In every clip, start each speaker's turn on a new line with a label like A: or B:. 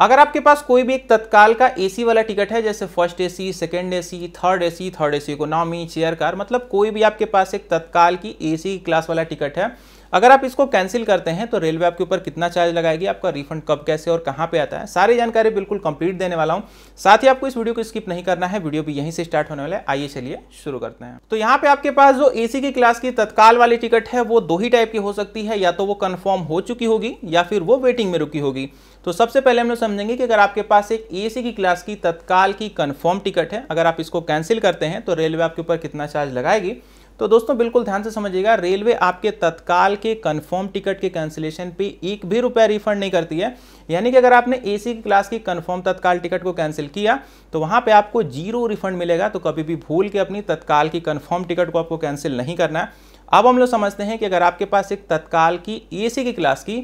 A: अगर आपके पास कोई भी एक तत्काल का एसी वाला टिकट है जैसे first AC second AC third AC third AC economy chair car मतलब कोई भी आपके पास एक तत्काल की एसी क्लास वाला टिकट है अगर आप इसको कैंसिल करते हैं तो रेलवे आपके ऊपर कितना चार्ज लगाएगी आपका रिफंड कब कैसे और कहाँ पे आता है सारी जानकारी बिल्कुल कंप्लीट देने वाला हूँ साथ ही आपको इस वीडियो को स्किप नहीं करना है वीडियो भी यहीं से स्टार्ट होने वाला है आइए चलिए शुरू करते हैं तो यहाँ पे आपके पास जो एसी की क्लास की तत्काल वाली टिकट है वो दो ही टाइप की हो सकती है या तो वो कन्फर्म हो चुकी होगी या फिर वो वेटिंग में रुकी होगी तो सबसे पहले हम लोग समझेंगे कि अगर आपके पास एक ए की क्लास की तत्काल की कन्फर्म टिकट है अगर आप इसको कैंसिल करते हैं तो रेलवे आपके ऊपर कितना चार्ज लगाएगी तो दोस्तों बिल्कुल ध्यान से समझिएगा रेलवे आपके तत्काल के कन्फर्म टिकट के कैंसिलेशन पे एक भी रुपया रिफंड नहीं करती है यानी कि अगर आपने एसी की क्लास की कन्फर्म तत्काल टिकट को कैंसिल किया तो वहाँ पे आपको जीरो रिफंड मिलेगा तो कभी भी भूल के अपनी तत्काल की कन्फर्म टिकट को आपको कैंसिल नहीं करना है अब हम लोग समझते हैं कि अगर आपके पास एक तत्काल की एसी की क्लास की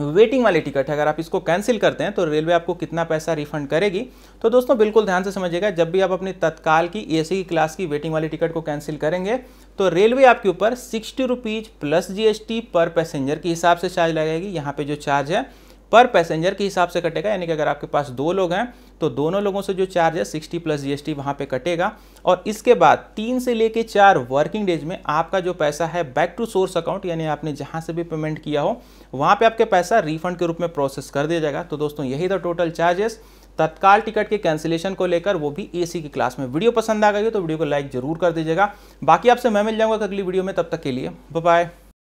A: वेटिंग वाली टिकट है अगर आप इसको कैंसिल करते हैं तो रेलवे आपको कितना पैसा रिफंड करेगी तो दोस्तों बिल्कुल ध्यान से समझिएगा जब भी आप अपनी तत्काल की एसी की क्लास की वेटिंग वाली टिकट को कैंसिल करेंगे तो रेलवे आपके ऊपर sixty rupees plus GST per passenger के हिसाब से चार्ज लगाएगी यहाँ पे जो चार्ज है पर पैसेंजर के हिसाब से कटेगा यानी कि अगर आपके पास दो लोग हैं तो दोनों लोगों से जो चार्ज है सिक्सटी प्लस जीएसटी वहाँ पे कटेगा और इसके बाद तीन से लेके चार वर्किंग डेज में आपका जो पैसा है बैक टू सोर्स अकाउंट यानी आपने जहाँ से भी पेमेंट किया हो वहाँ पे आपके पैसा रिफंड के रूप में प्रोसेस कर दिया जाएगा तो दोस्तों यही था टोटल चार्जेस तत्काल टिकट के कैंसिलेशन को लेकर वो भी एसी की क्लास में वीडियो पसंद आ गई हो तो वीडियो को लाइक जरूर कर दीजिएगा बाकी आपसे मैं मिल जाऊंगा अगली वीडियो में तब तक के लिए बाय